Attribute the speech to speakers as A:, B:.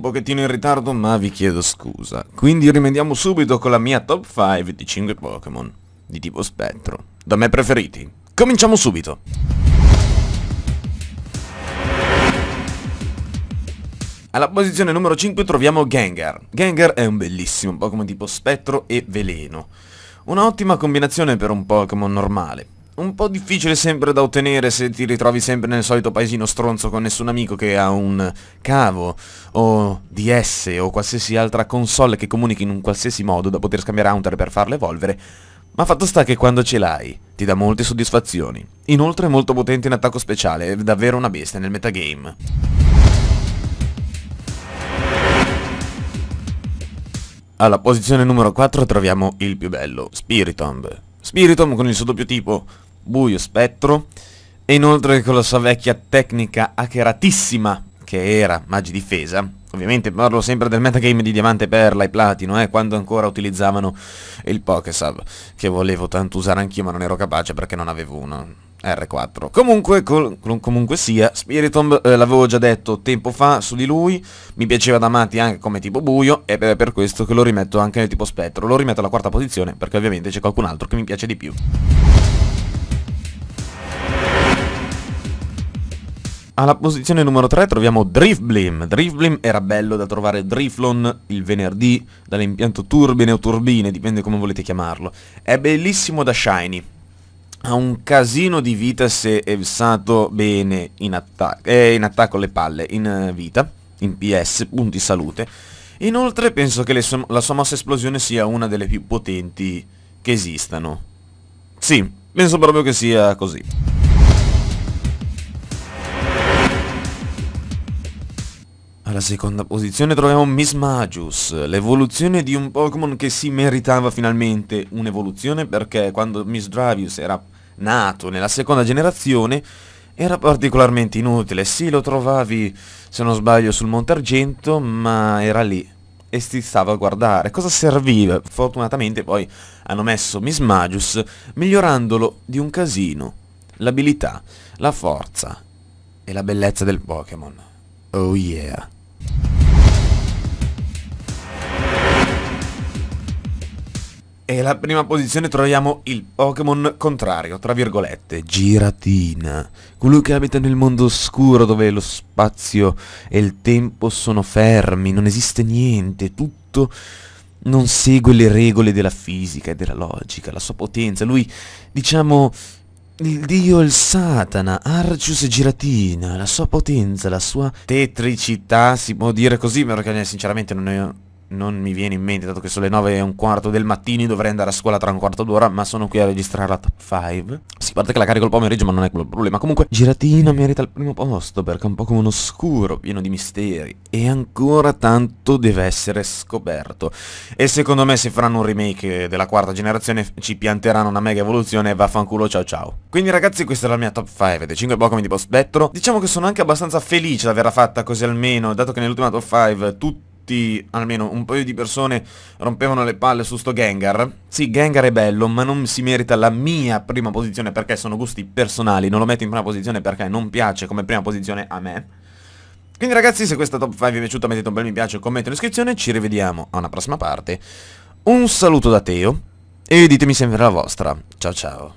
A: un pochettino in ritardo ma vi chiedo scusa. Quindi rimandiamo subito con la mia top 5 di 5 Pokémon di tipo spettro, da me preferiti. Cominciamo subito! Alla posizione numero 5 troviamo Gengar. Gengar è un bellissimo Pokémon tipo spettro e veleno. Una ottima combinazione per un Pokémon normale un po' difficile sempre da ottenere se ti ritrovi sempre nel solito paesino stronzo con nessun amico che ha un cavo o DS o qualsiasi altra console che comunichi in un qualsiasi modo da poter scambiare Hunter per farlo evolvere, ma fatto sta che quando ce l'hai ti dà molte soddisfazioni. Inoltre è molto potente in attacco speciale, è davvero una bestia nel metagame. Alla posizione numero 4 troviamo il più bello, Spiritomb. Spiritomb con il suo doppio tipo buio spettro e inoltre con la sua vecchia tecnica hackeratissima che era magi difesa ovviamente parlo sempre del metagame di diamante perla e platino eh, quando ancora utilizzavano il Pokesub che volevo tanto usare anch'io ma non ero capace perché non avevo uno R4 comunque, col, comunque sia Spiritomb eh, l'avevo già detto tempo fa su di lui mi piaceva da matti anche come tipo buio e è per questo che lo rimetto anche nel tipo spettro lo rimetto alla quarta posizione perché ovviamente c'è qualcun altro che mi piace di più Alla posizione numero 3 troviamo Driftblim. Driftblim era bello da trovare Driflon il venerdì dall'impianto turbine o turbine, dipende come volete chiamarlo. È bellissimo da Shiny. Ha un casino di vita se è usato bene in, attac eh, in attacco alle palle, in eh, vita, in PS, punti salute. Inoltre penso che so la sua mossa esplosione sia una delle più potenti che esistano. Sì, penso proprio che sia così. Alla seconda posizione troviamo Miss Magius, l'evoluzione di un Pokémon che si meritava finalmente un'evoluzione perché quando Miss Dravius era nato nella seconda generazione era particolarmente inutile, sì lo trovavi se non sbaglio sul Monte Argento ma era lì e si stava a guardare cosa serviva, fortunatamente poi hanno messo Miss Magius migliorandolo di un casino, l'abilità, la forza e la bellezza del Pokémon. Oh yeah. E alla prima posizione troviamo il Pokémon contrario, tra virgolette, Giratina, colui che abita nel mondo oscuro dove lo spazio e il tempo sono fermi, non esiste niente, tutto non segue le regole della fisica e della logica, la sua potenza, lui, diciamo, il dio il Satana, Arcius Giratina, la sua potenza, la sua tetricità, si può dire così, ma sinceramente non è... ho non mi viene in mente, dato che sono le 9 e un quarto del mattino dovrei andare a scuola tra un quarto d'ora, ma sono qui a registrare la top 5. Sì, parte che la carico il pomeriggio, ma non è quello il problema. Comunque, giratina merita il primo posto, perché è un Pokémon oscuro, pieno di misteri, e ancora tanto deve essere scoperto. E secondo me se faranno un remake della quarta generazione ci pianteranno una mega evoluzione e vaffanculo ciao ciao. Quindi ragazzi questa è la mia top 5 dei 5 Pokémon di Boss Spettro. Diciamo che sono anche abbastanza felice di averla fatta così almeno, dato che nell'ultima top 5 tutti tutti, almeno un paio di persone, rompevano le palle su sto Gengar. Sì, Gengar è bello, ma non si merita la mia prima posizione perché sono gusti personali. Non lo metto in prima posizione perché non piace come prima posizione a me. Quindi ragazzi, se questa top 5 vi è piaciuta mettete un bel mi piace, un commento in descrizione, ci rivediamo a una prossima parte. Un saluto da Teo e ditemi sempre la vostra. Ciao ciao.